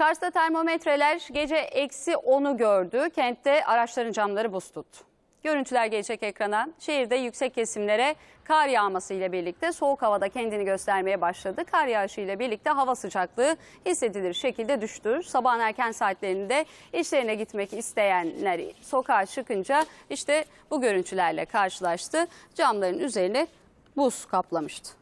Kars'ta termometreler gece eksi 10'u gördü. Kentte araçların camları buz tuttu. Görüntüler gelecek ekrana. Şehirde yüksek kesimlere kar yağması ile birlikte soğuk havada kendini göstermeye başladı. Kar yağışı ile birlikte hava sıcaklığı hissedilir şekilde düştü. Sabahın erken saatlerinde işlerine gitmek isteyenler sokağa çıkınca işte bu görüntülerle karşılaştı. Camların üzerine buz kaplamıştı.